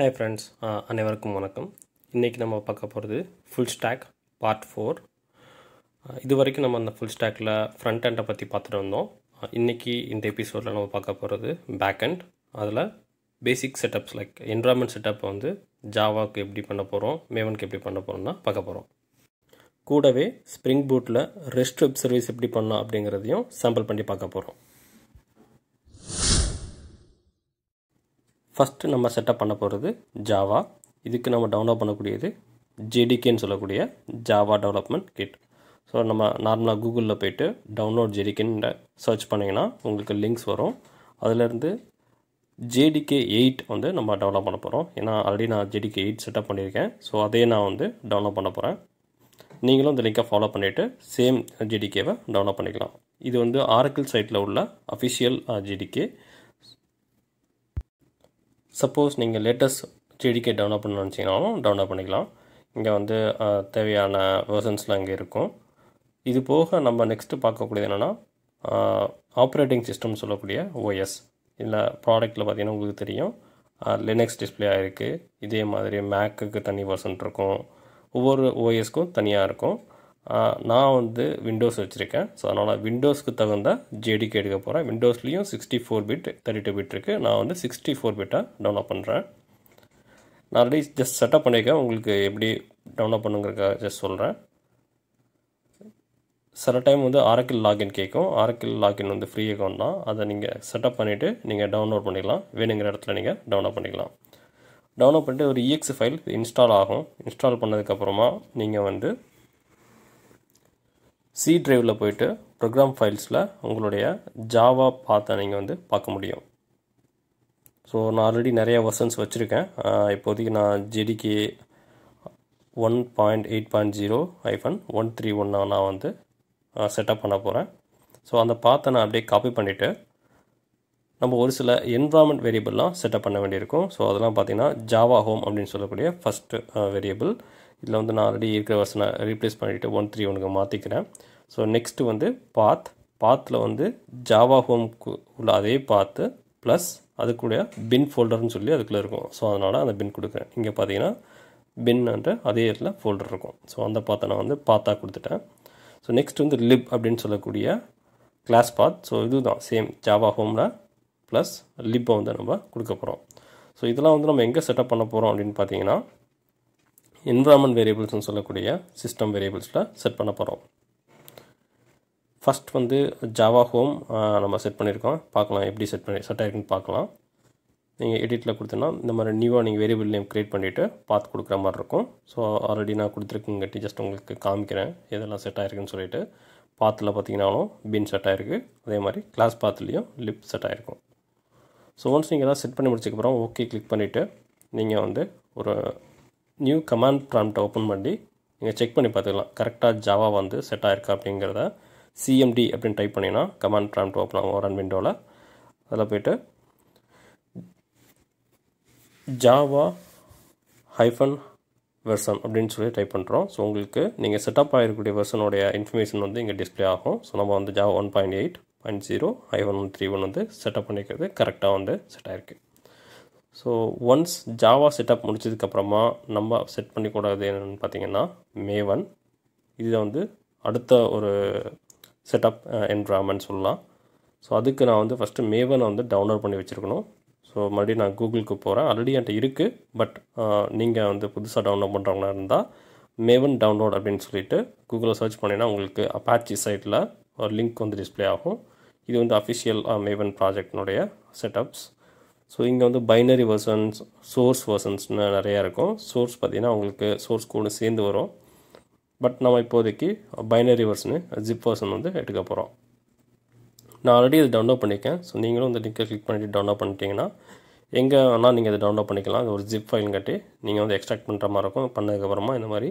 hi friends அனைவருக்கும் வணக்கம் இன்றைக்கி நம்ம பார்க்க போகிறது ஃபுல் ஸ்டாக் பார்ட் ஃபோர் இது வரைக்கும் நம்ம அந்த ஃபுல் ஸ்டாக்கில் ஃப்ரண்ட் ஹேண்டை பற்றி பார்த்துட்டு வந்தோம் இன்றைக்கி இந்த எபிசோடில் நம்ம பார்க்க போகிறது பேக் அண்ட் அதில் basic setups like environment setup வந்து ஜாவாவுக்கு எப்படி பண்ண போகிறோம் மேவனுக்கு எப்படி பண்ண போகிறோம்னா பார்க்க போகிறோம் கூடவே ஸ்ப்ரிங் பூட்டில் ரெஸ்ட் வெப் சர்வீஸ் எப்படி பண்ணோம் அப்படிங்கிறதையும் சாம்பிள் பண்ணி பார்க்க போகிறோம் ஃபஸ்ட்டு நம்ம செட்டப் பண்ண போகிறது ஜாவா இதுக்கு நம்ம டவுன்லோட் பண்ணக்கூடியது ஜேடிகேன்னு சொல்லக்கூடிய ஜாவா டெவலப்மெண்ட் கிட் ஸோ நம்ம நார்மலாக கூகுளில் போய்ட்டு டவுன்லோட் ஜேடிகேன்னு சர்ச் பண்ணிங்கன்னா உங்களுக்கு லிங்க்ஸ் வரும் அதுலேருந்து ஜேடிகே எயிட் வந்து நம்ம டெவலப் பண்ண போகிறோம் ஏன்னா ஆல்ரெடி நான் ஜேடிகே எயிட் செட்டப் பண்ணியிருக்கேன் ஸோ அதே நான் வந்து டவுன்லோட் பண்ண போகிறேன் நீங்களும் இந்த லிங்கை ஃபாலோ பண்ணிவிட்டு சேம் ஜேடிகேவை டவுன்லோட் பண்ணிக்கலாம் இது வந்து ஆரக்கிள் சைட்டில் உள்ள அஃபிஷியல் ஜேடிகே சப்போஸ் நீங்கள் லேட்டஸ்ட் ஜேடிகே டவுன்லோட் பண்ணணும்னு நினச்சிங்கனாலும் டவுன்லோட் பண்ணிக்கலாம் இங்கே வந்து தேவையான வேர்ஷன்ஸ்லாம் இங்கே இருக்கும் இது போக நம்ம நெக்ஸ்ட்டு பார்க்கக்கூடியது என்னென்னா ஆப்ரேட்டிங் சிஸ்டம் சொல்லக்கூடிய ஓஎஸ் இதில் ப்ராடக்ட்டில் பார்த்தீங்கன்னா உங்களுக்கு தெரியும் லினக்ஸ் டிஸ்பிளே ஆகிருக்கு இதே மாதிரி மேக்குக்கு தனி வெர்ஷன் இருக்கும் ஒவ்வொரு ஓஎஸ்க்கும் தனியாக இருக்கும் நான் வந்து விண்டோஸ் வச்சுருக்கேன் ஸோ அதனால் விண்டோஸ்க்கு தகுந்த கே எடுக்க போகிறேன் விண்டோஸ்லேயும் sixty four bit thirty two bit இருக்குது நான் வந்து சிக்ஸ்டி ஃபோர் பிட்டாக டவுன்லோட் பண்ணுறேன் நான் ஆல்ரெடி ஜஸ்ட் செட்டப் பண்ணியிருக்கேன் உங்களுக்கு எப்படி டவுன்லோட் பண்ணுங்கிறக்காக ஜஸ்ட் சொல்கிறேன் சில டைம் வந்து ஆரக்கில் லாகின் கேட்கும் ஆரக்கில் லாகின் வந்து ஃப்ரீ அக்கௌண்ட் தான் அதை நீங்கள் செட்டப் பண்ணிவிட்டு நீங்கள் டவுன்லோட் பண்ணிக்கலாம் வேணுங்கிற இடத்துல நீங்கள் டவுன்லோட் பண்ணிக்கலாம் டவுன்லோட் பண்ணிட்டு ஒரு இஎக்ஸ் ஃபைல் இன்ஸ்டால் ஆகும் இன்ஸ்டால் பண்ணதுக்கப்புறமா நீங்கள் வந்து சி ட்ரைவில் போயிட்டு ப்ரோக்ராம் ஃபைல்ஸில் உங்களுடைய ஜாவா பாத்தை நீங்கள் வந்து பார்க்க முடியும் ஸோ நான் ஆல்ரெடி நிறையா வெர்ஷன்ஸ் வச்சுருக்கேன் இப்போதைக்கு நான் JDK one point eight point zero hyphen one three ஒன்னை நான் வந்து செட்டப் பண்ண போகிறேன் ஸோ அந்த பாத்தை நான் அப்படியே காப்பி பண்ணிவிட்டு நம்ம ஒரு சில என்வரான்மெண்ட் வேரியபிள்லாம் செட்டப் பண்ண வேண்டியிருக்கும் ஸோ அதெல்லாம் பார்த்தீங்கன்னா ஜாவா ஹோம் அப்படின்னு சொல்லக்கூடிய ஃபஸ்ட்டு வேரியபிள் இதில் வந்து நான் ஆல்ரெடி இருக்கிற வருஷனை ரீப்ளேஸ் பண்ணிவிட்டு ஒன் த்ரீ ஒனுக்கு மாற்றிக்கிறேன் ஸோ நெக்ஸ்ட்டு வந்து பாத் பாத்தில் வந்து ஜாவா ஹோம்க்கு உள்ள அதே பாத்து ப்ளஸ் கூட பின் ஃபோல்டர்னு சொல்லி அதுக்குள்ளே இருக்கும் ஸோ அதனால் அந்த பின் கொடுக்குறேன் இங்கே பார்த்தீங்கன்னா பின்ன்ற அதே இடத்துல ஃபோல்டர் இருக்கும் ஸோ அந்த பாத்தை நான் வந்து பாத்தாக கொடுத்துட்டேன் ஸோ நெக்ஸ்ட் வந்து லிப் அப்படின்னு சொல்லக்கூடிய கிளாஸ் பாத் ஸோ இதுதான் சேம் ஜாவா ஹோமில் ப்ளஸ் லிப்பை வந்து நம்ம கொடுக்க போகிறோம் ஸோ இதெல்லாம் வந்து நம்ம எங்கே செட்டப் பண்ண போகிறோம் அப்படின்னு பார்த்தீங்கன்னா என்விரான்மெண்ட் வேரியபிள்ஸ்னு சொல்லக்கூடிய சிஸ்டம் வேரியபிள்ஸில் செட் பண்ண போகிறோம் ஃபஸ்ட் வந்து ஜாவா ஹோம் நம்ம செட் பண்ணியிருக்கோம் பார்க்கலாம் எப்படி செட் பண்ணி செட் ஆகிருக்குன்னு பார்க்கலாம் நீங்கள் எடிட்டில் கொடுத்தோன்னா இந்த மாதிரி நியூவாக நீங்கள் வேரியபிள் நேம் க்ரியேட் பண்ணிவிட்டு பார்த்து கொடுக்குற மாதிரி இருக்கும் ஸோ ஆல்ரெடி நான் கொடுத்துருக்குங்கட்டி ஜஸ்ட் உங்களுக்கு காமிக்கிறேன் எதெல்லாம் செட் ஆகிருக்குன்னு சொல்லிட்டு பாத்தில் பார்த்தீங்கன்னாலும் பின் செட் ஆகிருக்கு அதே மாதிரி கிளாஸ் பாத்துலேயும் லிப் செட் ஆகிருக்கும் ஸோ ஒன்ஸ் நீங்கள் எதாவது செட் பண்ணி முடிச்சக்கப்புறம் ஓகே கிளிக் பண்ணிவிட்டு நீங்கள் வந்து ஒரு நியூ கமாண்ட் ப்ராம்ட்டை ஓப்பன் பண்ணி நீங்கள் செக் பண்ணி பார்த்துக்கலாம் கரெக்டாக ஜாவா வந்து செட் ஆகிருக்கா அப்படிங்கிறத சிஎம்டி அப்படின்னு டைப் பண்ணிங்கன்னா கமாண்ட் ப்ராம்ப்ட் ஓப்பன் ஆகும் ரன் விண்டோவில் அதில் போய்ட்டு ஜாவா ஹைஃபன் வெர்சன் அப்படின்னு சொல்லி டைப் பண்ணுறோம் ஸோ உங்களுக்கு நீங்கள் செட்டப் ஆகிருக்கக்கூடிய வெர்சனுடைய இன்ஃபர்மேஷன் வந்து இங்கே டிஸ்பிளே ஆகும் ஸோ நம்ம வந்து Java one point eight point zero I one one three one வந்து செட்டப் பண்ணிக்கிறது கரெக்டாக வந்து செட் ஆகிருக்கு ஸோ ஒன்ஸ் ஜாவா செட்டப் முடிச்சதுக்கப்புறமா நம்ம செட் பண்ணிக்கூடாது என்னென்னு பார்த்தீங்கன்னா மேவன் இதில் வந்து அடுத்த ஒரு செட்டப் என்விரான்மெண்ட் சொல்லலாம் ஸோ அதுக்கு நான் வந்து ஃபஸ்ட்டு மேவனை வந்து டவுன்லோட் பண்ணி வச்சுருக்கணும் ஸோ மறுபடியும் நான் கூகுளுக்கு போகிறேன் ஆல்ரெடி என்கிட்ட இருக்குது பட் நீங்கள் வந்து புதுசாக டவுன்லோட் பண்ணுறவங்களா இருந்தால் மேவன் டவுன்லோட் அப்படின்னு சொல்லிட்டு கூகுளில் சர்ச் பண்ணிங்கன்னா உங்களுக்கு அப்பாச்சி சைட்டில் ஒரு லிங்க் வந்து டிஸ்பிளே ஆகும் இது வந்து அஃபிஷியல் மேவன் ப்ராஜெக்டினுடைய செட்டப்ஸ் ஸோ இங்கே வந்து பைனரி வெர்ஷன்ஸ் சோர்ஸ் வெர்ஷன்ஸ்னு நிறையா இருக்கும் சோர்ஸ் பார்த்திங்கன்னா உங்களுக்கு சோர்ஸ் கூட சேர்ந்து வரும் பட் நம்ம இப்போதைக்கு பைனரி வெர்ஷனு ஜிப் வெர்ஷன் வந்து எடுக்க போகிறோம் நான் ஆல்ரெடி இது டவுன்லோட் பண்ணியிருக்கேன் ஸோ நீங்களும் இந்த லிங்கை கிளிக் பண்ணிவிட்டு டவுன்லோட் பண்ணிட்டீங்கன்னா எங்கே வேணால் நீங்கள் இதை டவுன்லோட் பண்ணிக்கலாம் அது ஒரு ஜிப் ஃபைல் கட்டி நீங்கள் வந்து எக்ஸ்ட்ராக்ட் பண்ணுற மாதிரி இருக்கும் பண்ணதுக்கப்புறமா இந்த மாதிரி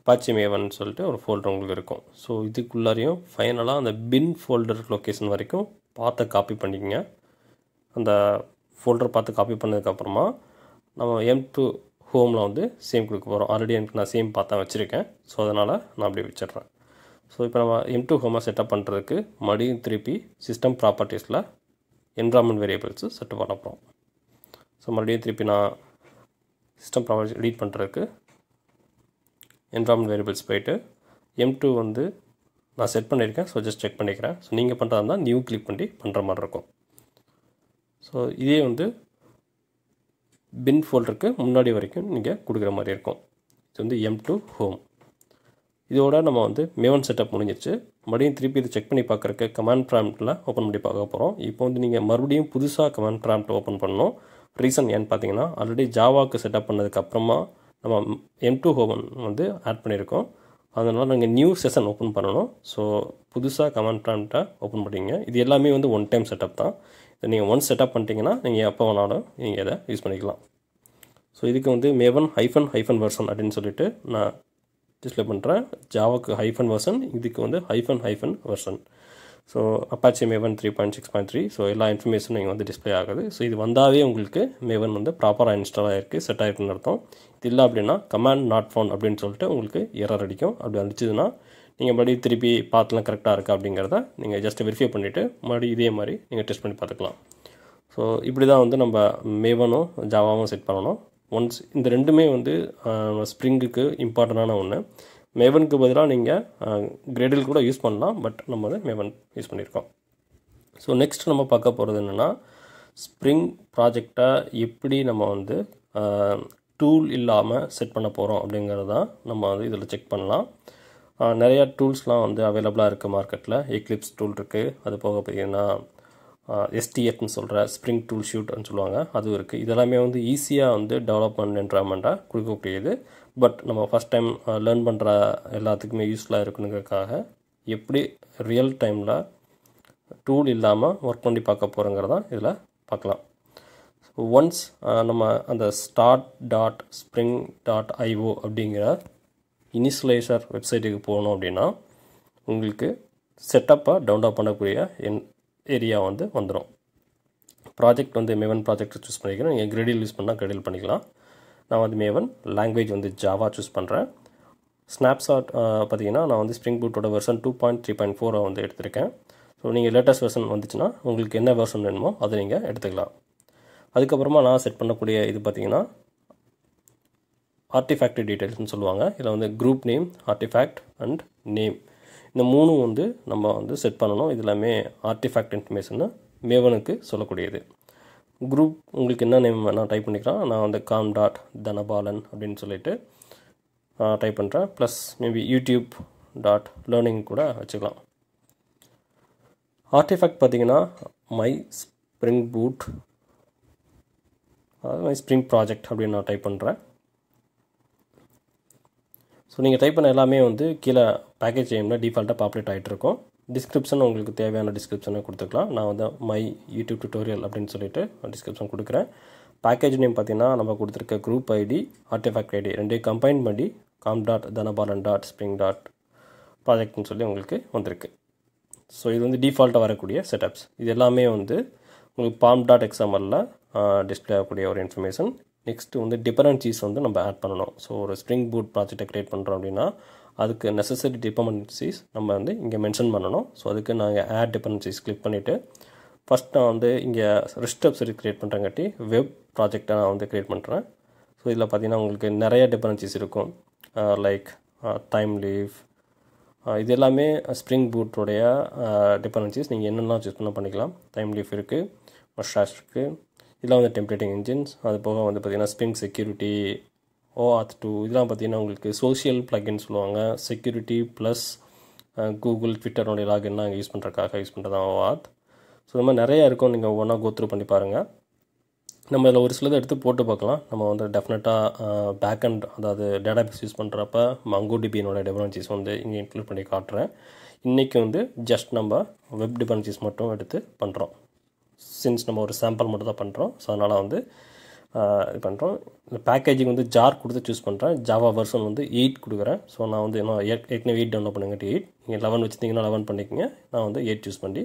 அப்பாச்சி மேவன் சொல்லிட்டு ஒரு ஃபோல்டர் உங்களுக்கு இருக்கும் ஸோ இதுக்குள்ளாரையும் ஃபைனலாக அந்த பின் ஃபோல்டர் லொக்கேஷன் வரைக்கும் பார்த்து காப்பி பண்ணிக்கங்க அந்த ஃபோல்டர் பார்த்து காப்பி பண்ணதுக்கப்புறமா நம்ம எம் டூ ஹோமில் வந்து சேம் கொடுக்க போகிறோம் ஆல்ரெடி எனக்கு நான் சேம் பார்த்தா வச்சுருக்கேன் ஸோ அதனால் நான் அப்படி வச்சிடுறேன் ஸோ இப்போ நம்ம எம் டூ ஹோமை செட்டப் பண்ணுறதுக்கு மறுபடியும் திருப்பி சிஸ்டம் ப்ராப்பர்ட்டிஸில் என்வரான்மெண்ட் வேரியபிள்ஸு செட்டப் பண்ண போகிறோம் ஸோ மறுபடியும் திருப்பி நான் சிஸ்டம் ப்ராப்பர்ட்டி எடிட் பண்ணுறதுக்கு என்வரான்மெண்ட் வேரியபிள்ஸ் போயிட்டு எம் டூ வந்து நான் செட் பண்ணியிருக்கேன் ஸோ ஜஸ்ட் செக் பண்ணிக்கிறேன் ஸோ நீங்கள் பண்ணுறதா இருந்தால் நியூ கிளிக் பண்ணி பண்ணுற மாதிரி இருக்கும் ஸோ இதே வந்து பின் ஃபோல்டருக்கு முன்னாடி வரைக்கும் நீங்கள் கொடுக்குற மாதிரி இருக்கும் இது வந்து எம் டு ஹோம் இதோட நம்ம வந்து மேவன் செட்டப் முடிஞ்சிச்சு மறுபடியும் திருப்பி இதை செக் பண்ணி பார்க்குறக்கு கமாண்ட் ப்ராம்ப்டில் ஓப்பன் பண்ணி பார்க்க போகிறோம் இப்போ வந்து நீங்கள் மறுபடியும் புதுசாக கமாண்ட் ப்ராம்ப்ட் ஓப்பன் பண்ணணும் ரீசன் ஏன்னு பார்த்தீங்கன்னா ஆல்ரெடி ஜாவாக்கு செட்டப் பண்ணதுக்கப்புறமா நம்ம எம் டூ ஹோமன் வந்து ஆட் பண்ணியிருக்கோம் அதனால் நாங்கள் நியூ செஷன் ஓப்பன் பண்ணணும் ஸோ புதுசாக கமாண்ட் ப்ராம்ப்டாக ஓப்பன் பண்ணிங்க இது எல்லாமே வந்து ஒன் டைம் செட்டப் தான் நீங்கள் ஒன்ஸ் செட்டப் பண்ணிட்டீங்கன்னா நீங்கள் எப்போ வேணாலும் நீங்கள் இதை யூஸ் பண்ணிக்கலாம் ஸோ இதுக்கு வந்து மேவன் ஹைஃபன் ஹைஃபன் வெர்ஷன் அப்படின்னு சொல்லிட்டு நான் டிஸ்பிளே பண்ணுறேன் ஜாவாக்கு ஹைஃபன் வெர்ஷன் இதுக்கு வந்து hyphen hyphen version so Apache Maven three point six point three so எல்லா இன்ஃபர்மேஷனும் இங்கே வந்து டிஸ்பிளே ஆகுது ஸோ இது வந்தாவே உங்களுக்கு மேவன் வந்து ப்ராப்பராக இன்ஸ்டால் ஆகிருக்கு செட் ஆகிருக்குன்னு அர்த்தம் இது இல்லை அப்படின்னா கமாண்ட் நாட் ஃபோன் அப்படின்னு சொல்லிட்டு உங்களுக்கு எரர் அடிக்கும் அப்படி அடிச்சதுன்னா நீங்கள் மறுபடியும் திருப்பி பார்த்துலாம் கரெக்டாக இருக்கா அப்படிங்கிறத நீங்கள் ஜஸ்ட் வெரிஃபை பண்ணிவிட்டு மறுபடியும் இதே மாதிரி நீங்கள் டெஸ்ட் பண்ணி பார்த்துக்கலாம் ஸோ இப்படி தான் வந்து நம்ம மேவனும் ஜாவாவும் செட் பண்ணணும் ஒன்ஸ் இந்த ரெண்டுமே வந்து ஸ்ப்ரிங்குக்கு இம்பார்ட்டண்ட்டான ஒன்று மேவனுக்கு பதிலாக நீங்கள் கிரேடில் கூட யூஸ் பண்ணலாம் பட் நம்ம வந்து மேவன் யூஸ் பண்ணியிருக்கோம் ஸோ நெக்ஸ்ட் நம்ம பார்க்க போகிறது என்னென்னா ஸ்ப்ரிங் ப்ராஜெக்டை எப்படி நம்ம வந்து டூல் இல்லாமல் செட் பண்ண போகிறோம் அப்படிங்கிறது தான் நம்ம வந்து இதில் செக் பண்ணலாம் நிறையா டூல்ஸ்லாம் வந்து அவைலபிளாக இருக்குது மார்க்கெட்டில் எக்லிப்ஸ் டூல் இருக்குது அது போக பார்த்தீங்கன்னா எஸ்டிஎஃப்னு சொல்கிற ஸ்ப்ரிங் டூல் ஷூட்னு சொல்லுவாங்க அதுவும் இருக்குது இதெல்லாமே வந்து ஈஸியாக வந்து டெவலப்மெண்ட் என்வரான்மெண்ட்டாக கொடுக்கக்கூடியது பட் நம்ம ஃபஸ்ட் டைம் லேர்ன் பண்ணுற எல்லாத்துக்குமே யூஸ்ஃபுல்லாக இருக்குங்கிறதுக்காக எப்படி ரியல் டைமில் டூல் இல்லாமல் ஒர்க் பண்ணி பார்க்க போகிறோங்கிறதான் இதில் பார்க்கலாம் ஒன்ஸ் நம்ம அந்த start dot Spring dot IO அப்படிங்கிற இனிஷியலைசர் வெப்சைட்டுக்கு போகணும் அப்படின்னா உங்களுக்கு செட்டப்பாக டவுன்லோட் பண்ணக்கூடிய என் ஏரியா வந்து வந்துடும் ப்ராஜெக்ட் வந்து மேவன் ப்ராஜெக்ட் சூஸ் பண்ணிக்கிறேன் நீங்கள் க்ரெடியில் யூஸ் பண்ணால் கிரெடில் பண்ணிக்கலாம் நான் வந்து மேவன் லாங்குவேஜ் வந்து ஜாவா சூஸ் பண்ணுறேன் ஸ்னாப்ஷாட் பார்த்தீங்கன்னா நான் வந்து ஸ்ப்ரிங் பூட்டோட version two point three point ஃபோரை வந்து எடுத்திருக்கேன் ஸோ நீங்கள் லேட்டஸ்ட் வெர்ஷன் வந்துச்சுன்னா உங்களுக்கு என்ன வெர்ஷன் வேணுமோ அதை நீங்கள் எடுத்துக்கலாம் அதுக்கப்புறமா நான் செட் பண்ணக்கூடிய இது பார்த்தீங்கன்னா ஆர்டிஃபேக்ட் டீட்டெயில்ஸ்னு சொல்லுவாங்க இதில் வந்து group name artifact and name இந்த மூணும் வந்து நம்ம வந்து செட் பண்ணணும் இது எல்லாமே ஆர்டிஃபேக்ட் இன்ஃபர்மேஷன் மேவனுக்கு சொல்லக்கூடியது குரூப் உங்களுக்கு என்ன நேம் நான் டைப் பண்ணிக்கிறேன் நான் வந்து காம் டாட் தனபாலன் அப்படின்னு சொல்லிட்டு டைப் பண்ணுறேன் plus maybe YouTube dot learning கூட வச்சுக்கலாம் ஆர்டிஃபேக்ட் பார்த்திங்கன்னா my Spring Boot my Spring project அப்படின்னு நான் டைப் பண்ணுறேன் ஸோ நீங்கள் டைப் பண்ண எல்லாமே வந்து கீழே பேக்கேஜ் நேம்னா டிஃபால்ட்டாக பாப்புலேட் ஆகிட்டு இருக்கும் டிஸ்கிரிப்ஷன் உங்களுக்கு தேவையான டிஸ்கிரிப்ஷனை கொடுத்துக்கலாம் நான் வந்து மை யூடியூப் டுட்டோரியல் அப்படின்னு சொல்லிட்டு டிஸ்கிரிப்ஷன் கொடுக்குறேன் பேக்கேஜ் நேம் பார்த்தீங்கன்னா நம்ம கொடுத்துருக்க குரூப் ஐடி ஆர்டிஃபேக்ட் ஐடி ரெண்டையும் கம்பைன் பண்ணி com dot Dhanapalan dot Spring dot ப்ராஜெக்ட்னு சொல்லி உங்களுக்கு வந்திருக்கு ஸோ இது வந்து டிஃபால்ட்டாக வரக்கூடிய செட்டப்ஸ் இது எல்லாமே வந்து உங்களுக்கு பாம் டாட் எக்ஸாம்பிளில் டிஸ்பிளே ஆகக்கூடிய ஒரு இன்ஃபர்மேஷன் நெக்ஸ்ட்டு வந்து டிபெண்டன்சிஸ் வந்து நம்ம ஆட் பண்ணணும் ஸோ ஒரு ஸ்ப்ரிங் பூட் ப்ராஜெக்டை க்ரியேட் பண்ணுறோம் அப்படின்னா அதுக்கு நெசசரி டிபெண்டன்சிஸ் நம்ம வந்து இங்கே மென்ஷன் பண்ணணும் ஸோ அதுக்கு நாங்கள் ஆட் டிபெண்டன்சிஸ் கிளிக் பண்ணிவிட்டு ஃபஸ்ட் நான் வந்து இங்கே ரிஸ்டப்ஸ் க்ரியேட் பண்ணுறங்காட்டி வெப் ப்ராஜெக்டை நான் வந்து க்ரியேட் பண்ணுறேன் ஸோ இதில் பார்த்தீங்கன்னா உங்களுக்கு நிறைய டிபெண்டன்சிஸ் இருக்கும் லைக் டைம் லீவ் இது எல்லாமே ஸ்ப்ரிங் பூட்டோடைய டிபெண்டன்சிஸ் நீங்கள் என்னென்னா சூஸ் பண்ண பண்ணிக்கலாம் டைம் லீஃப் இருக்குது மஷாஷ் இருக்குது இதெல்லாம் வந்து டெம்ப்ளேட்டிங் இன்ஜின்ஸ் அது போக வந்து பார்த்திங்கன்னா ஸ்பிங் செக்யூரிட்டி ஓஆத் டூ இதெல்லாம் பார்த்திங்கன்னா உங்களுக்கு சோஷியல் ப்ளக்இன் சொல்லுவாங்க செக்யூரிட்டி ப்ளஸ் கூகுள் ட்விட்டரோடைய லாகின்லாம் அங்கே யூஸ் பண்ணுறக்காக யூஸ் பண்ணுறது தான் ஓஆத் ஸோ இந்த மாதிரி நிறையா இருக்கும் நீங்கள் ஒவ்வொன்றா கோத்ரூ பண்ணி பாருங்கள் நம்ம இதில் ஒரு சிலதை எடுத்து போட்டு பார்க்கலாம் நம்ம வந்து டெஃபினட்டாக பேக் அண்ட் அதாவது பேஸ் யூஸ் பண்ணுறப்ப மங்கோ டிபியினோட டெபனன்சிஸ் வந்து இங்கே இன்க்ளூட் பண்ணி காட்டுறேன் இன்றைக்கி வந்து ஜஸ்ட் நம்ம வெப் டிபனன்சிஸ் மட்டும் எடுத்து பண்ணுறோம் சின்ஸ் நம்ம ஒரு சாம்பிள் மட்டும் தான் பண்ணுறோம் ஸோ அதனால் வந்து இது பண்ணுறோம் இந்த பேக்கேஜிங் வந்து ஜார் கொடுத்து சூஸ் பண்ணுறேன் ஜாவா வெர்ஷன் வந்து எயிட் கொடுக்குறேன் ஸோ நான் வந்து இன்னும் ஏற்கனவே எயிட் டவுன்லோட் பண்ணுங்கட்டு எயிட் நீங்கள் லெவன் வச்சுருந்தீங்கன்னா லெவன் பண்ணிக்கோங்க நான் வந்து எயிட் சூஸ் பண்ணி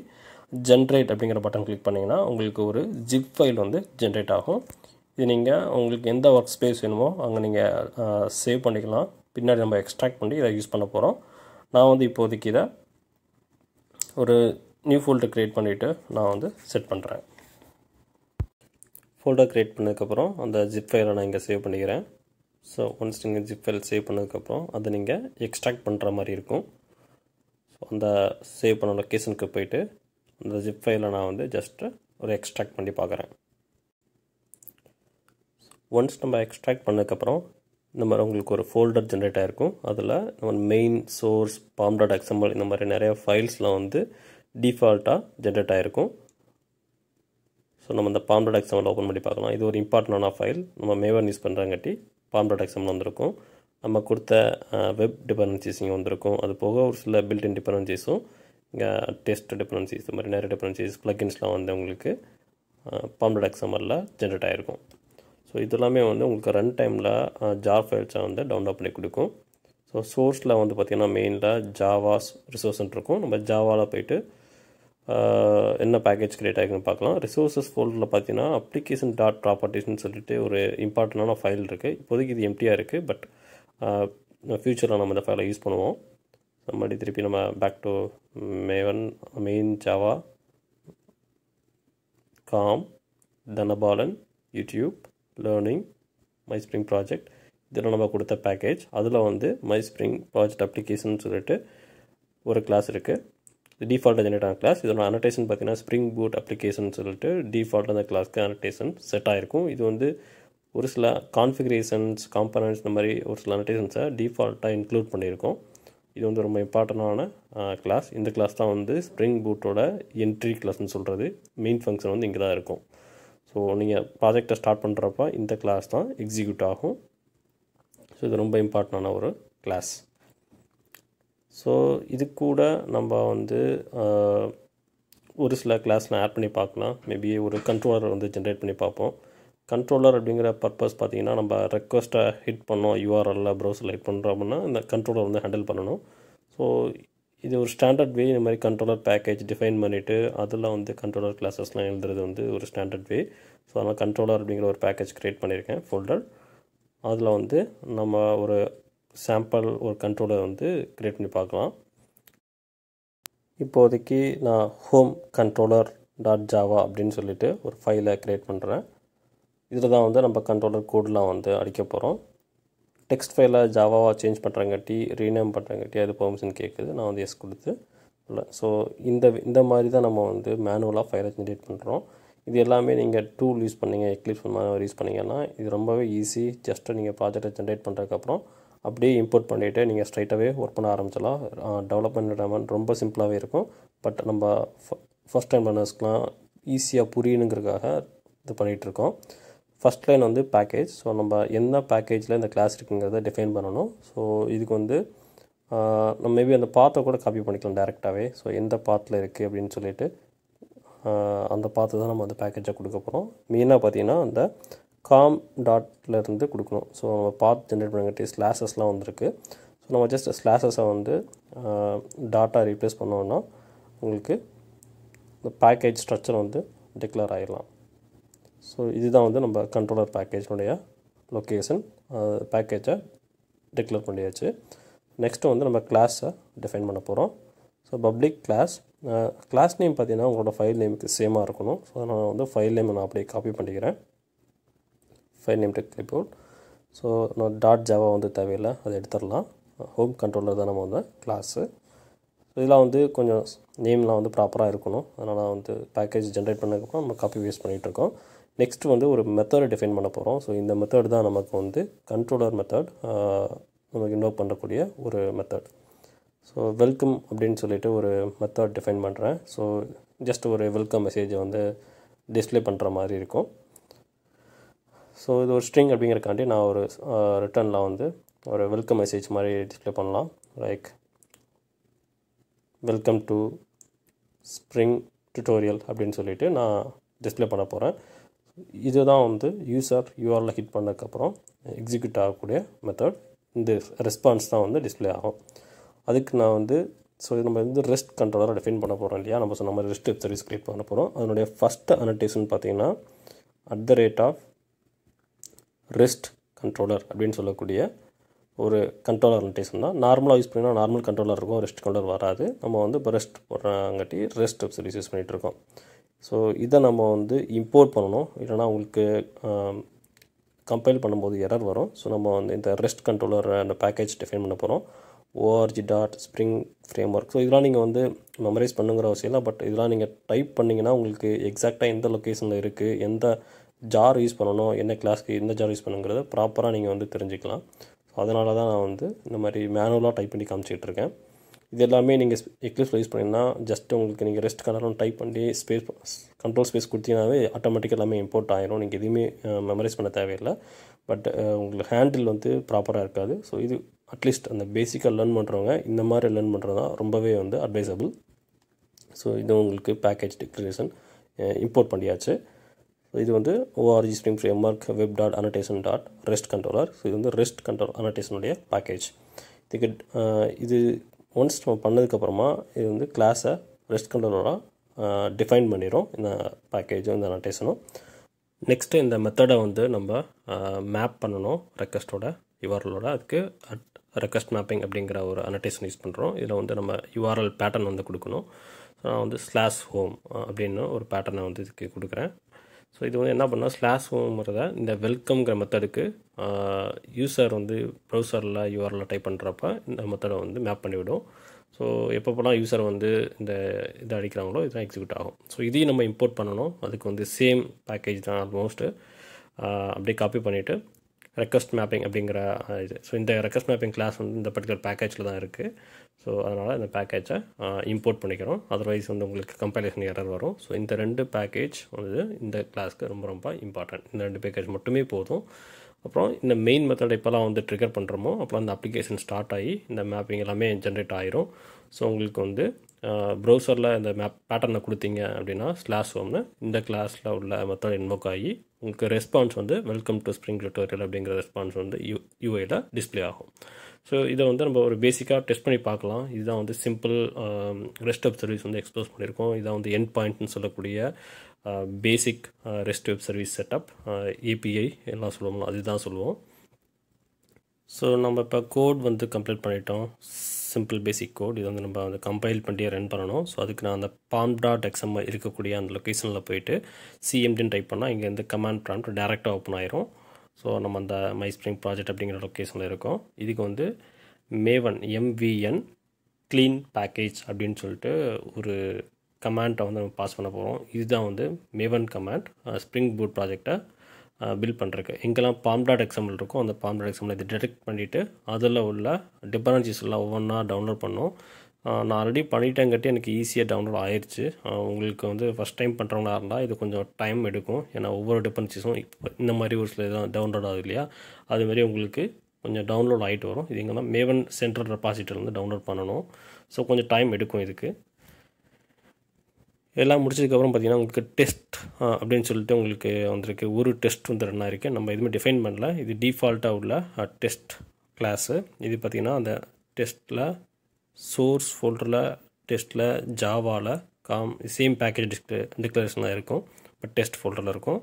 ஜென்ரேட் அப்படிங்கிற பட்டன் கிளிக் பண்ணிங்கன்னா உங்களுக்கு ஒரு ஜிப் ஃபைல் வந்து ஜென்ரேட் ஆகும் இது நீங்கள் உங்களுக்கு எந்த ஒர்க் ஸ்பேஸ் வேணுமோ அங்கே நீங்கள் சேவ் பண்ணிக்கலாம் பின்னாடி நம்ம எக்ஸ்ட்ராக்ட் பண்ணி இதை யூஸ் பண்ண போகிறோம் நான் வந்து இப்போதைக்கு இதை ஒரு நியூ ஃபோல்டர் க்ரியேட் பண்ணிவிட்டு நான் வந்து செட் பண்ணுறேன் ஃபோல்டர் க்ரியேட் பண்ணதுக்கப்புறம் அந்த ஜிப் ஃபைலை நான் இங்கே சேவ் பண்ணிக்கிறேன் ஸோ ஒன்ஸ் நீங்கள் ஜிப் ஃபைல் சேவ் பண்ணதுக்கப்புறம் அதை நீங்கள் எக்ஸ்ட்ராக்ட் பண்ணுற மாதிரி இருக்கும் ஸோ அந்த சேவ் பண்ண லொக்கேஷனுக்கு போயிட்டு அந்த ஜிப் ஃபைலை நான் வந்து ஜஸ்ட்டு ஒரு எக்ஸ்ட்ராக்ட் பண்ணி பார்க்குறேன் ஒன்ஸ் நம்ம எக்ஸ்ட்ராக்ட் பண்ணதுக்கப்புறம் இந்த மாதிரி உங்களுக்கு ஒரு ஃபோல்டர் ஜென்ரேட் ஆகிருக்கும் அதில் நம்ம main source pom dot dot example இந்த மாதிரி நிறையா ஃபைல்ஸ்லாம் வந்து டிஃபால்ட்டாக ஜென்ரேட் ஆகிருக்கும் ஸோ நம்ம இந்த பாம் டாட் எக்ஸாம்பிள் ஓப்பன் பண்ணி பார்க்கலாம் இது ஒரு இம்பார்ட்டண்டான ஃபைல் நம்ம மேவன் யூஸ் பண்ணுறாங்கட்டி பாம் டாட் எக்ஸாம்பிள் வந்திருக்கும் நம்ம கொடுத்த வெப் டிபெண்டன்சிஸ் வந்திருக்கும் அது போக ஒரு சில பில்டின் டிபெண்டன்சிஸும் இங்கே டெஸ்ட் டிபெண்டன்சிஸ் இது மாதிரி நிறைய டிபெண்டன்சிஸ் ப்ளக்கின்ஸ்லாம் வந்து உங்களுக்கு பாம் டாட் எக்ஸாம்பிளில் ஜென்ரேட் ஆகிருக்கும் ஸோ இதெல்லாமே வந்து உங்களுக்கு ரன் டைமில் ஜார் ஃபைல்ஸை வந்து டவுன்லோட் பண்ணி கொடுக்கும் ஸோ சோர்ஸில் வந்து பார்த்திங்கன்னா மெயினில் ஜாவாஸ் ரிசோர்ஸ்ன்ட்டு இருக்கும் நம்ம ஜாவாவில் போயிட்டு என்ன பேக்கேஜ் கிரியேட் ஆகிருக்குன்னு பார்க்கலாம் ரிசோர்ஸஸ் ஃபோல்டரில் பார்த்தீங்கன்னா அப்ளிகேஷன் டாட் ப்ராப்பர்ட்டிஸ்னு சொல்லிட்டு ஒரு இம்பார்ட்டண்டான ஃபைல் இருக்குது இப்போதைக்கு இது எம்டியாக இருக்குது பட் ஃப்யூச்சரில் நம்ம இந்த ஃபைலை யூஸ் பண்ணுவோம் மறுபடி திருப்பி நம்ம back to Maven main Java com Dhanapalan YouTube learning my Spring project இதில் நம்ம கொடுத்த பேக்கேஜ் அதில் வந்து மை ஸ்ப்ரிங் ப்ராஜெக்ட் அப்ளிகேஷன் சொல்லிட்டு ஒரு கிளாஸ் இருக்குது இது டிஃபால்ட்டாக ஜென்ரேட் ஆன கிளாஸ் இதோட அனடேஷன் பார்த்தீங்கன்னா ஸ்ப்ரிங் பூட் அப்ளிகேஷன் சொல்லிட்டு டிஃபால்ட்டாக அந்த கிளாஸ்க்கு அனடேஷன் செட் ஆகிருக்கும் இது வந்து ஒரு சில கான்ஃபிகரேஷன்ஸ் காம்பனன்ஸ் இந்த மாதிரி ஒரு சில அனடேஷன்ஸை டிஃபால்ட்டாக இன்க்ளூட் பண்ணியிருக்கோம் இது வந்து ரொம்ப இம்பார்ட்டண்டான கிளாஸ் இந்த கிளாஸ் தான் வந்து ஸ்ப்ரிங் பூட்டோட என்ட்ரி கிளாஸ்னு சொல்கிறது மெயின் ஃபங்க்ஷன் வந்து இங்கே தான் இருக்கும் ஸோ நீங்கள் ப்ராஜெக்டை ஸ்டார்ட் பண்ணுறப்ப இந்த கிளாஸ் தான் எக்ஸிக்யூட் ஆகும் ஸோ இது ரொம்ப இம்பார்ட்டண்டான ஒரு கிளாஸ் ஸோ இது கூட நம்ம வந்து ஒரு சில கிளாஸில் ஆட் பண்ணி பார்க்கலாம் மேபி ஒரு கண்ட்ரோலர் வந்து ஜென்ரேட் பண்ணி பார்ப்போம் கண்ட்ரோலர் அப்படிங்கிற பர்பஸ் பார்த்தீங்கன்னா நம்ம ரெக்வஸ்ட்டை ஹிட் பண்ணோம் யூஆர்எல்ல ப்ரௌசரில் ஹிட் பண்ணுறோம் அப்படின்னா இந்த கண்ட்ரோலர் வந்து ஹேண்டில் பண்ணணும் ஸோ இது ஒரு ஸ்டாண்டர்ட் வே இந்த மாதிரி கண்ட்ரோலர் பேக்கேஜ் டிஃபைன் பண்ணிவிட்டு அதில் வந்து கண்ட்ரோலர் கிளாஸஸ்லாம் எழுதுறது வந்து ஒரு ஸ்டாண்டர்ட் வே ஸோ அதனால் கண்ட்ரோலர் அப்படிங்கிற ஒரு பேக்கேஜ் க்ரியேட் பண்ணியிருக்கேன் ஃபோல்டர் அதில் வந்து நம்ம ஒரு சாம்பிள் ஒரு கண்ட்ரோலை வந்து க்ரியேட் பண்ணி பார்க்கலாம் இப்போதைக்கு நான் ஹோம் கண்ட்ரோலர் டாட் ஜாவா அப்படின்னு சொல்லிட்டு ஒரு ஃபைலை க்ரியேட் பண்ணுறேன் இதில் தான் வந்து நம்ம கண்ட்ரோலர் கோடெலாம் வந்து அடிக்க போகிறோம் டெக்ஸ்ட் ஃபைலை ஜாவாவாக சேஞ்ச் பண்ணுறங்காட்டி ரீநேம் பண்ணுறங்காட்டி அது பெர்மிஷன் கேட்குது நான் வந்து எஸ் கொடுத்து இல்லை ஸோ இந்த இந்த மாதிரி தான் நம்ம வந்து மேனுவலாக ஃபைலை ஜென்ரேட் பண்ணுறோம் இது எல்லாமே நீங்கள் டூல் யூஸ் பண்ணீங்க எக்லிப்ஸ் யூஸ் பண்ணிங்கன்னா இது ரொம்பவே ஈஸி ஜஸ்ட்டு நீங்கள் ப்ராஜெக்டை ஜென்ரேட் பண்ணுறதுக்கப்புறம் அப்படியே இம்போர்ட் பண்ணிவிட்டு நீங்கள் ஸ்ட்ரைட்டாகவே ஒர்க் பண்ண ஆரம்பிச்சலாம் டெவலப்மெண்ட் ரொம்ப சிம்பிளாகவே இருக்கும் பட் நம்ம ஃபஸ்ட் டைம் பண்ணர்ஸ்க்கெலாம் ஈஸியாக புரியணுங்கிறதுக்காக இது பண்ணிகிட்ருக்கோம் ஃபஸ்ட் லைன் வந்து பேக்கேஜ் ஸோ நம்ம என்ன பேக்கேஜில் இந்த கிளாஸ் இருக்குங்கிறத டிஃபைன் பண்ணணும் ஸோ இதுக்கு வந்து நம்ம மேபி அந்த பாத்தை கூட காப்பி பண்ணிக்கலாம் டேரெக்டாகவே ஸோ எந்த பாத்தில் இருக்குது அப்படின்னு சொல்லிட்டு அந்த பாத்து தான் நம்ம வந்து பேக்கேஜாக கொடுக்க போகிறோம் மெயினாக பார்த்திங்கன்னா அந்த காம் டாட்லேருந்து கொடுக்கணும் ஸோ நம்ம பாத் ஜென்ரேட் பண்ணுங்க ஸ்லாஷஸ்லாம் வந்திருக்கு ஸோ நம்ம ஜஸ்ட் ஸ்லாஷஸை வந்து டாட்டா ரீப்ளேஸ் பண்ணோன்னா உங்களுக்கு இந்த பேக்கேஜ் ஸ்ட்ரக்சர் வந்து டிக்ளேர் ஆகிடலாம் ஸோ இதுதான் வந்து நம்ம கண்ட்ரோலர் பேக்கேஜினுடைய லொக்கேஷன் பேக்கேஜை டிக்ளேர் பண்ணியாச்சு நெக்ஸ்ட்டு வந்து நம்ம கிளாஸை டிஃபைன் பண்ண போகிறோம் so public class class name பார்த்தீங்கன்னா உங்களோட ஃபைல் நேமுக்கு சேமாக இருக்கணும் ஸோ நான் வந்து ஃபைல் நேம் நான் அப்படியே காப்பி பண்ணிக்கிறேன் ஃபைல் நேம் டெக் கிளிப்போர்ட் ஸோ நான் டாட் ஜாவா வந்து தேவையில்லை அதை எடுத்துடலாம் ஹோம் கண்ட்ரோலர் தான் நம்ம வந்து கிளாஸு ஸோ இதெல்லாம் வந்து கொஞ்சம் நேம்லாம் வந்து ப்ராப்பராக இருக்கணும் அதனால் வந்து பேக்கேஜ் ஜென்ரேட் பண்ணதுக்கப்புறம் நம்ம காப்பி வேஸ்ட் பண்ணிகிட்ருக்கோம் நெக்ஸ்ட் வந்து ஒரு மெத்தட் டிஃபைன் பண்ண போகிறோம் ஸோ இந்த மெத்தட் தான் நமக்கு வந்து கண்ட்ரோலர் மெத்தட் நமக்கு இன்வோக் பண்ணக்கூடிய ஒரு மெத்தட் ஸோ வெல்கம் அப்படின்னு சொல்லிட்டு ஒரு மெத்தட் டிஃபைன் பண்ணுறேன் ஸோ ஜஸ்ட் ஒரு வெல்கம் மெசேஜை வந்து டிஸ்பிளே பண்ணுற மாதிரி இருக்கும் ஸோ இது ஒரு ஸ்ட்ரிங் அப்படிங்கிறக்காண்டி நான் ஒரு ரிட்டர்னில் வந்து ஒரு வெல்கம் மெசேஜ் மாதிரி டிஸ்பிளே பண்ணலாம் like welcome to Spring tutorial அப்படின்னு சொல்லிவிட்டு நான் டிஸ்பிளே பண்ண போகிறேன் இதுதான் வந்து யூசர் யூஆரில் ஹிட் பண்ணதுக்கப்புறம் எக்ஸிக்யூட் ஆகக்கூடிய மெத்தட் இந்த ரெஸ்பான்ஸ் தான் வந்து டிஸ்பிளே ஆகும் அதுக்கு நான் வந்து ஸோ இது நம்ம வந்து ரெஸ்ட் கண்ட்ரோலராக டிஃபைன் பண்ண போகிறோம் இல்லையா நம்ம சொன்ன மாதிரி ரெஸ்ட் சர்வீஸ் க்ரியேட் பண்ண போகிறோம் அதனுடைய ஃபஸ்ட்டு அனடேஷன் பார்த்தீங்கன்னா at the rate of REST controller அப்படின்னு சொல்லக்கூடிய ஒரு கண்ட்ரோலர் நோட்டேஷன் தான் நார்மலாக யூஸ் பண்ணிணா நார்மல் கண்ட்ரோலர் இருக்கும் ரெஸ்ட் கண்ட்ரோலர் வராது நம்ம வந்து இப்போ ரெஸ்ட் போடுறாங்காட்டி ரெஸ்ட் வெப் யூஸ் பண்ணிகிட்டு இருக்கோம் ஸோ இதை நம்ம வந்து இம்போர்ட் பண்ணணும் இல்லைனா உங்களுக்கு கம்பைல் பண்ணும்போது எரர் வரும் ஸோ நம்ம வந்து இந்த ரெஸ்ட் கண்ட்ரோலர் அந்த பேக்கேஜ் டிஃபைன் பண்ண போகிறோம் org dot Spring framework so இதெல்லாம் நீங்கள் வந்து மெமரைஸ் பண்ணுங்கிற அவசியம் இல்லை பட் இதெல்லாம் நீங்கள் டைப் பண்ணிங்கன்னா உங்களுக்கு எக்ஸாக்டாக எந்த லொக்கேஷனில் இருக்குது எந்த ஜார் யூஸ் பண்ணணும் என்ன கிளாஸ்க்கு எந்த ஜார் யூஸ் பண்ணுங்கிறத ப்ராப்பராக நீங்கள் வந்து தெரிஞ்சுக்கலாம் ஸோ அதனால தான் நான் வந்து இந்த மாதிரி மேனுவலாக டைப் பண்ணி காமிச்சிட்ருக்கேன் இது எல்லாமே நீங்கள் எக்லிப்ஸில் யூஸ் பண்ணிங்கன்னா ஜஸ்ட் உங்களுக்கு நீங்கள் ரெஸ்ட் கண்ட்ரோல் டைப் பண்ணி ஸ்பேஸ் கண்ட்ரோல் ஸ்பேஸ் கொடுத்தீங்கன்னாவே ஆட்டோமேட்டிக்காக எல்லாமே இம்போர்ட் ஆயிரும் நீங்கள் எதுவுமே மெமரைஸ் பண்ண தேவையில்லை பட் உங்களுக்கு ஹேண்டில் வந்து ப்ராப்பராக இருக்காது ஸோ இது அட்லீஸ்ட் அந்த பேசிக்காக லேர்ன் பண்ணுறவங்க இந்த மாதிரி லேர்ன் பண்ணுறது தான் ரொம்பவே வந்து அட்வைசபிள் ஸோ இது உங்களுக்கு பேக்கேஜ் டிக்ளரேஷன் இம்போர்ட் பண்ணியாச்சு ஸோ இது வந்து org Spring framework web dot annotation dot REST controller so இது வந்து ரெஸ்ட் கண்ட்ரோல் அனோடேஷனுடைய பேக்கேஜ் இதுக்கு இது ஒன்ஸ் நம்ம பண்ணதுக்கப்புறமா இது வந்து கிளாஸை ரெஸ்ட் கண்ட்ரோலராக டிஃபைன் பண்ணிடும் இந்த பேக்கேஜும் இந்த அனோட்டேஷனும் நெக்ஸ்ட்டு இந்த மெத்தடை வந்து நம்ம மேப் பண்ணணும் ரெக்வஸ்ட்டோட யுஆர்எலோட அதுக்கு அட் ரெக்வஸ்ட் மேப்பிங் அப்படிங்கிற ஒரு அனோட்டேஷன் யூஸ் பண்ணுறோம் இதில் வந்து நம்ம யுஆர்எல் பேட்டர்ன் வந்து கொடுக்கணும் நான் வந்து ஸ்லாஷ் ஹோம் அப்படின்னு ஒரு பேட்டர்னை வந்து இதுக்கு கொடுக்குறேன் ஸோ இது வந்து என்ன பண்ணால் ஸ்லாஷ் தான் இந்த வெல்கம்ங்கிற மெத்தடுக்கு யூசர் வந்து ப்ரௌசரில் யூஆரில் டைப் பண்ணுறப்ப இந்த மெத்தடை வந்து மேப் பண்ணிவிடும் ஸோ எப்பப்போலாம் யூசர் வந்து இந்த இதை அடிக்கிறாங்களோ இதுதான் எக்ஸிக்யூட் ஆகும் ஸோ இதையும் நம்ம இம்போர்ட் பண்ணணும் அதுக்கு வந்து சேம் பேக்கேஜ் தான் ஆல்மோஸ்ட்டு அப்படியே காப்பி பண்ணிவிட்டு ரெக்வஸ்ட் மேப்பிங் அப்படிங்கிற இது ஸோ இந்த ரெக்வஸ்ட் மேப்பிங் கிளாஸ் வந்து இந்த பர்டிகுலர் பேக்கேஜில் தான் இருக்குது ஸோ அதனால் இந்த பேக்கேஜை இம்போர்ட் பண்ணிக்கிறோம் அதர்வைஸ் வந்து உங்களுக்கு கம்பேரிசன் எரர் வரும் ஸோ இந்த ரெண்டு பேக்கேஜ் வந்து இந்த கிளாஸ்க்கு ரொம்ப ரொம்ப இம்பார்ட்டன்ட் இந்த ரெண்டு பேக்கேஜ் மட்டுமே போதும் அப்புறம் இந்த மெயின் மெத்தட் இப்போலாம் வந்து ட்ரிகர் பண்ணுறோமோ அப்புறம் அந்த அப்ளிகேஷன் ஸ்டார்ட் ஆகி இந்த மேப்பிங் எல்லாமே ஜென்ரேட் ஆயிரும் ஸோ உங்களுக்கு வந்து ப்ரௌசரில் இந்த மேப் பேட்டர்னை கொடுத்தீங்க அப்படின்னா ஸ்லாஷ் ஹோம்னு இந்த கிளாஸில் உள்ள மெத்தட் இன்வோக் ஆகி உங்களுக்கு ரெஸ்பான்ஸ் வந்து வெல்கம் டு ஸ்ப்ரிங் டியூட்டோரியல் அப்படிங்கிற ரெஸ்பான்ஸ் வந்து யூ யூஐயில் டிஸ்பிளே ஆகும் ஸோ இதை வந்து நம்ம ஒரு பேசிக்காக டெஸ்ட் பண்ணி பார்க்கலாம் இதுதான் வந்து சிம்பிள் ரெஸ்ட் ஆஃப் சர்வீஸ் வந்து எக்ஸ்போஸ் பண்ணியிருக்கோம் இதான் வந்து என் பாயிண்ட்னு சொல்லக்கூடிய basic rest web service setup API எல்லாம் சொல்லுவோம் அதுதான் சொல்லுவோம் ஸோ நம்ம இப்போ கோட் வந்து கம்ப்ளீட் பண்ணிட்டோம் சிம்பிள் பேசிக் கோட் இது வந்து நம்ம வந்து கம்பைல் பண்ணியே ரன் பண்ணணும் ஸோ அதுக்கு நான் அந்த பாம் டாட் எக்ஸம் இருக்கக்கூடிய அந்த லொக்கேஷனில் போயிட்டு சிஎம்டின்னு டைப் பண்ணால் இங்கேருந்து கமாண்ட் ப்ராம்ப்ட் டேரெக்டாக ஓப்பன் ஆயிரும் ஸோ நம்ம அந்த மை ஸ்ப்ரிங் ப்ராஜெக்ட் அப்படிங்கிற லொக்கேஷனில் இருக்கோம் இதுக்கு வந்து மேவன் எம்விஎன் க்ளீன் பேக்கேஜ் அப்படின்னு சொல்லிட்டு ஒரு கமாண்ட்டை வந்து நம்ம பாஸ் பண்ண போகிறோம் இதுதான் வந்து மேவன் கமாண்ட் ஸ்ப்ரிங் பூட் ப்ராஜெக்டை பில் பண்ணுறக்கு எங்கெல்லாம் பாம் டாட் எக்ஸாம்பிள் இருக்கும் அந்த பாம் டாட் எக்ஸாம்பிள் இதை டிடெக்ட் பண்ணிவிட்டு அதில் உள்ள டிபரன்சிஸ் எல்லாம் ஒவ்வொன்றா டவுன்லோட் பண்ணோம் நான் ஆல்ரெடி பண்ணிட்டேங்கட்டி எனக்கு ஈஸியாக டவுன்லோட் ஆயிடுச்சு உங்களுக்கு வந்து ஃபஸ்ட் டைம் பண்ணுறவங்களா இருந்தால் இது கொஞ்சம் டைம் எடுக்கும் ஏன்னா ஒவ்வொரு டிபென்சிஸும் இப்போ இந்த மாதிரி ஒரு சில இதெல்லாம் டவுன்லோட் ஆகுது இல்லையா அதுமாரி உங்களுக்கு கொஞ்சம் டவுன்லோட் ஆகிட்டு வரும் இது தான் மேவன் சென்ட்ரல் வந்து டவுன்லோட் பண்ணணும் ஸோ கொஞ்சம் டைம் எடுக்கும் இதுக்கு எல்லாம் முடிச்சதுக்கப்புறம் பார்த்திங்கன்னா உங்களுக்கு டெஸ்ட் அப்படின்னு சொல்லிட்டு உங்களுக்கு வந்திருக்கு ஒரு டெஸ்ட் வந்து ரெண்டாக இருக்குது நம்ம எதுவுமே டிஃபைன் பண்ணல இது டிஃபால்ட்டாக உள்ள டெஸ்ட் கிளாஸு இது பார்த்திங்கன்னா அந்த டெஸ்ட்டில் சோர்ஸ் ஃபோல்டரில் டெஸ்ட்டில் ஜாவாவில் காம் சேம் பேக்கேஜ் டிஸ்க்ளே டிக்ளரேஷனாக இருக்கும் பட் டெஸ்ட் ஃபோல்டரில் இருக்கும்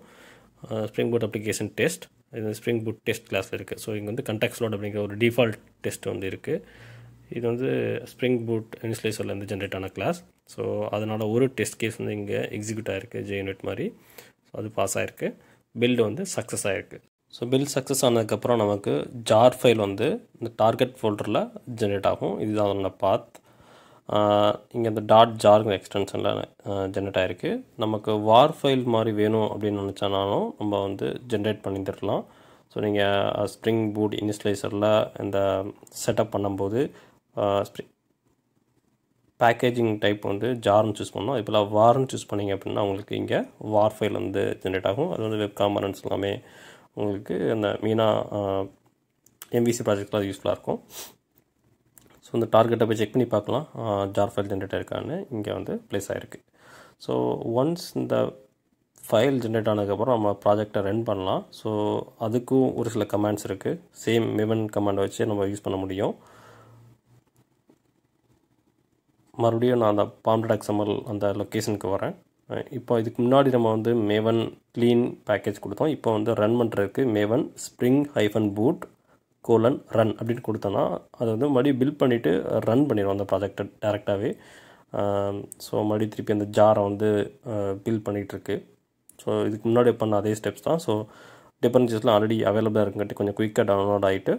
ஸ்ப்ரிங் பூட் அப்ளிகேஷன் டெஸ்ட் இது ஸ்ப்ரிங் பூட் டெஸ்ட் கிளாஸில் இருக்குது ஸோ இங்கே வந்து கண்டாக்ட் அப்படிங்கிற ஒரு டிஃபால்ட் டெஸ்ட் வந்து இருக்குது இது வந்து ஸ்ப்ரிங் பூட் இன்ஸ்லேசர்லேருந்து ஜென்ரேட் ஆன கிளாஸ் ஸோ அதனால் ஒரு டெஸ்ட் கேஸ் வந்து இங்கே எக்ஸிக்யூட் ஆகிருக்கு யூனிட் மாதிரி ஸோ அது பாஸ் ஆகிருக்கு பில்டு வந்து சக்ஸஸ் ஆகிருக்கு ஸோ பில் சக்ஸஸ் ஆனதுக்கப்புறம் நமக்கு ஜார் ஃபைல் வந்து இந்த டார்கெட் ஃபோல்டரில் ஜென்ரேட் ஆகும் இதுதான் அதனோட பாத் இங்கே இந்த டாட் ஜார் எக்ஸ்டென்ஷனில் ஜென்ரேட் ஆகிருக்கு நமக்கு வார் ஃபைல் மாதிரி வேணும் அப்படின்னு நினச்சானாலும் நம்ம வந்து ஜென்ரேட் பண்ணி தரலாம் ஸோ நீங்கள் ஸ்ப்ரிங் பூட் இன்ஸ்லைசரில் இந்த செட்டப் பண்ணும்போது ஸ்ப்ரிங் பேக்கேஜிங் டைப் வந்து ஜார்னு சூஸ் பண்ணோம் இப்போலாம் வார்னு சூஸ் பண்ணிங்க அப்படின்னா உங்களுக்கு இங்கே வார் ஃபைல் வந்து ஜென்ரேட் ஆகும் அது வந்து வெப் காம்பனன்ஸ் எல்லாமே உங்களுக்கு அந்த மெயினாக எம்பிசி ப்ராஜெக்ட்லாம் யூஸ்ஃபுல்லாக இருக்கும் ஸோ இந்த டார்கெட்டை போய் செக் பண்ணி பார்க்கலாம் ஜார் ஃபைல் ஜென்ரேட் ஆயிருக்கான்னு இங்கே வந்து ப்ளேஸ் ஆகிருக்கு ஸோ ஒன்ஸ் இந்த ஃபைல் ஜென்ரேட் ஆனதுக்கப்புறம் நம்ம ப்ராஜெக்டை ரன் பண்ணலாம் ஸோ அதுக்கும் ஒரு சில கமாண்ட்ஸ் இருக்குது சேம் மிவன் கமாண்டை வச்சு நம்ம யூஸ் பண்ண முடியும் மறுபடியும் நான் அந்த பாம்பட் எக்ஸமல் அந்த லொக்கேஷனுக்கு வரேன் இப்போ இதுக்கு முன்னாடி நம்ம வந்து மேவன் க்ளீன் பேக்கேஜ் கொடுத்தோம் இப்போ வந்து ரன் பண்ணுறதுக்கு Maven Spring hyphen Boot colon run அப்படின்னு கொடுத்தோன்னா அதை வந்து மறுபடியும் பில்ட் பண்ணிவிட்டு ரன் பண்ணிடுவோம் அந்த ப்ராஜெக்டை டேரெக்டாகவே ஸோ மறுபடியும் திருப்பி அந்த ஜாரை வந்து பில் பண்ணிகிட்ருக்கு ஸோ இதுக்கு முன்னாடி பண்ண அதே ஸ்டெப்ஸ் தான் ஸோ டிஃபரன்சஸ்லாம் ஆல்ரெடி அவைலபிளாக இருக்குங்காட்டி கொஞ்சம் குயிக்காக டவுன்லோட் ஆகிட்டு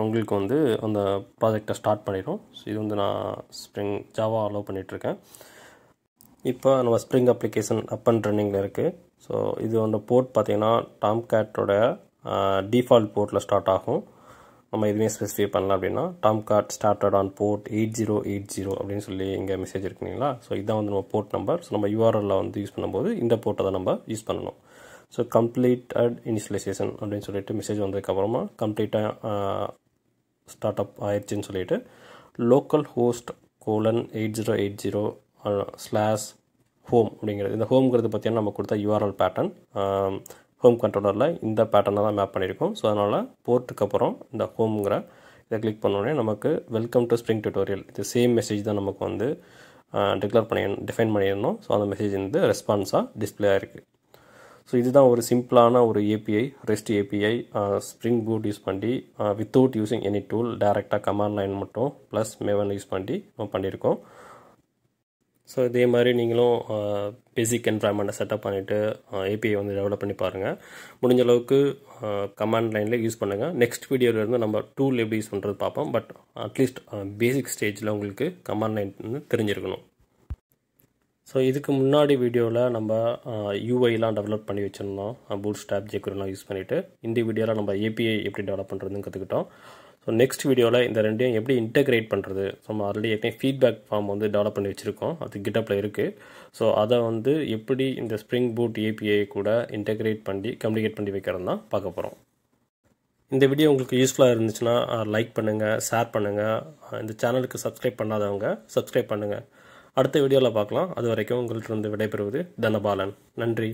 உங்களுக்கு வந்து அந்த ப்ராஜெக்டை ஸ்டார்ட் பண்ணிடும் ஸோ இது வந்து நான் ஸ்ப்ரிங் ஜாவா அலோவ் பண்ணிகிட்ருக்கேன் இப்போ நம்ம ஸ்ப்ரிங் அப்ளிகேஷன் அப் அண்ட் ரன்னிங்கில் இருக்குது ஸோ இது வந்து போர்ட் பார்த்திங்கன்னா டாம் கேட்டோட டிஃபால்ட் போர்ட்டில் ஸ்டார்ட் ஆகும் நம்ம எதுவுமே ஸ்பெசிஃபை பண்ணலாம் அப்படின்னா Tomcat started on port eight zero eight zero அப்படின்னு சொல்லி இங்கே மெசேஜ் இருக்குங்களா ஸோ இதான் வந்து நம்ம போர்ட் நம்பர் ஸோ நம்ம யூஆர்எல்ல வந்து யூஸ் பண்ணும்போது இந்த போர்ட்டை தான் நம்ம யூஸ் பண்ணணும் ஸோ கம்ப்ளீட்டட் இனிஷியலைசேஷன் அப்படின்னு சொல்லிட்டு மெசேஜ் வந்ததுக்கப்புறமா கம்ப்ளீட்டாக ஸ்டார்ட் அப் ஆயிடுச்சுன்னு சொல்லிட்டு localhost colon eight zero eight zero slash home அப்படிங்கிறது இந்த ஹோம்ங்கிறது பார்த்தீங்கன்னா நம்ம கொடுத்த யூஆர்எல் பேட்டர்ன் ஹோம் கண்ட்ரோலரில் இந்த பேட்டர்னை தான் மேப் பண்ணியிருக்கோம் ஸோ அதனால் போர்ட்டுக்கு அப்புறம் இந்த ஹோம்ங்கிற இதை கிளிக் பண்ணோடனே நமக்கு வெல்கம் டு ஸ்ப்ரிங் டியூட்டோரியல் இது சேம் மெசேஜ் தான் நமக்கு வந்து டிக்ளேர் பண்ணி டிஃபைன் பண்ணியிருந்தோம் ஸோ அந்த மெசேஜ் வந்து ரெஸ்பான்ஸாக டிஸ்பிளே ஆகிருக்கு ஸோ இதுதான் ஒரு சிம்பிளான ஒரு API REST API Spring Boot use பண்ணி வித்தவுட் யூஸிங் எனி டூல் டேரெக்டாக கமாண்ட் லைன் மட்டும் ப்ளஸ் மேவன் யூஸ் பண்ணி பண்ணியிருக்கோம் ஸோ இதே மாதிரி நீங்களும் பேசிக் என்வரான்மெண்ட்டை செட்டப் பண்ணிவிட்டு ஏபிஐ வந்து டெவலப் பண்ணி பாருங்கள் முடிஞ்ச அளவுக்கு கமாண்ட் லைனில் யூஸ் பண்ணுங்கள் நெக்ஸ்ட் வீடியோவிலேருந்து நம்ம டூல் எப்படி யூஸ் பண்ணுறது பார்ப்போம் பட் அட்லீஸ்ட் பேசிக் ஸ்டேஜில் உங்களுக்கு கமாண்ட் லைன் தெரிஞ்சிருக்கணும் ஸோ இதுக்கு முன்னாடி வீடியோவில் நம்ம யூஐலாம் டெவலப் பண்ணி வச்சுருந்தோம் பூட் ஸ்டாப் ஜேக்குரெலாம் யூஸ் பண்ணிவிட்டு இந்த வீடியோவில் நம்ம ஏபிஐ எப்படி டெவலப் பண்ணுறதுன்னு கற்றுக்கிட்டோம் ஸோ நெக்ஸ்ட் வீடியோவில் இந்த ரெண்டையும் எப்படி இன்டெகிரேட் பண்ணுறது ஸோ நம்ம ஆல்ரெடி ஏற்கனவே ஃபீட்பேக் ஃபார்ம் வந்து டெவலப் பண்ணி வச்சுருக்கோம் அது கிட்டப்பில் இருக்குது ஸோ அதை வந்து எப்படி இந்த ஸ்ப்ரிங் பூட் ஏபிஐ கூட இன்டெகிரேட் பண்ணி கம்யூனிகேட் பண்ணி வைக்கிறது தான் பார்க்க போகிறோம் இந்த வீடியோ உங்களுக்கு யூஸ்ஃபுல்லாக இருந்துச்சுன்னா லைக் பண்ணுங்கள் ஷேர் பண்ணுங்கள் இந்த சேனலுக்கு சப்ஸ்கிரைப் பண்ணாதவங்க சப்ஸ்கிரைப் பண்ணுங்கள் அடுத்த வீடியோவில் பார்க்கலாம் அது வரைக்கும் உங்கள்கிட்ட இருந்து விடைபெறுவது தனபாலன் நன்றி